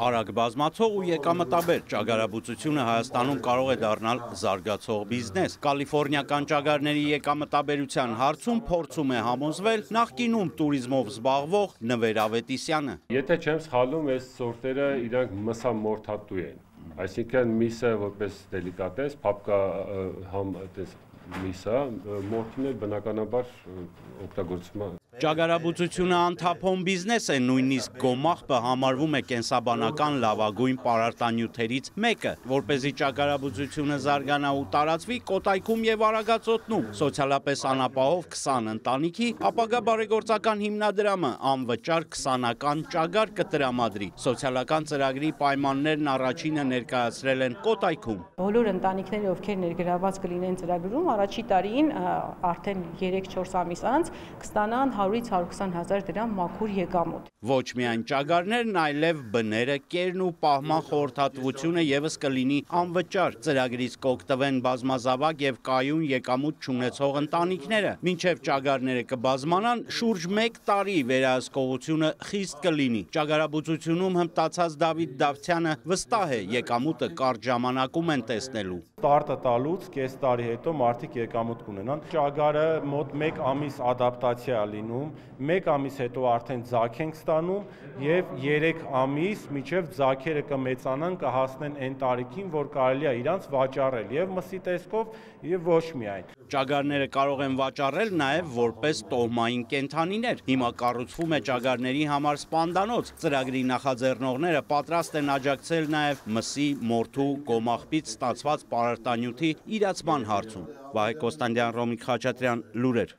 արագ բազմացող ու եկամտաբեր ճագարաբուծությունը Հայաստանում կարող է դառնալ զարգացող բիզնես։ Կալիֆոռնիական ճագարների եկամտաբերության հարցում փորձում է համոզվել նախկինում туриզմով զբաղվող Նվեր Ավետիսյանը։ Եթե չեմ սխալվում, այս սորտերը իրանք մսամորթատու են։ Այսինքն միսը որպես դելիկատես, փապկա համ այդպես միսա մորթին է բնականաբար օգտագործվում Ճագարաբուծությունը անթափոն բիզնես է, նույնիսկ գոմախպը համարվում է կենսաբանական լավագույն պարարտանյութերից մեկը, որ เป զի ճագարաբուծությունը զարգանա ու տարածվի Կոտայքում եւ Արագածոտնում։ Սոցիալապես անապահով 20 ընտանիքի ապագա բարեգործական հիմնադրամը անվճար 20-ական ճագար կտրամադրի։ Սոցիալական ծրագրի պայմաններն առաջինը ներկայացրել են Կոտայքում։ Բոլոր ընտանիքները, ովքեր ներգրաված կլինեն ծրագրում, առաջի տարին արդեն 3-4 ամիս անց կստանան 100 100-ից 120 հազար դրամ մաքուր եկամուտ։ Ոչ միայն ճագարներն, այլև բները, կերն ու պահման խորհրդատվությունը եւս կլինի անվճար։ Ծրագրից կօգտվեն բազմազավակ եւ կայուն եկամուտ չունեցող ընտանիքները։ Մինչեւ ճագարները կբազմանան շուրջ 1 տարի վերահսկողությունը խիստ կլինի։ Ճագարաբուծությունում հմտացած Դավիթ Դավթյանը վստահ է եկամուտը կարճ ժամանակում են տեսնելու։ Ստարտը տալուց կես տարի հետո մարդիկ եկամուտ կունենան։ Ճագարը մոտ 1 ամիս ադապտացիա լինում անում, 1 ամիս հետո արդեն ձակ ենք ստանում եւ 3 ամիս միջև ձակերը կմեծանան, կհասնեն այն տարիքին, որ կարելի է իրանց վաճառել եւ մսի տեսքով եւ ոչ միայն։ Ճագարները կարող են վաճառել նաեւ որպես տոհմային կենթանիներ։ Հիմա կառուցվում է ճագարների համար սպանդանոց։ Ծրագրի նախաձեռնողները պատրաստ են աջակցել նաեւ մսի, մորթու, գոմախպից ստացված պարարտանյութի իրացման հարցում։ Վահե Կոստանդյան, Ռոմիկ Խաչատրյան, Լուրեր։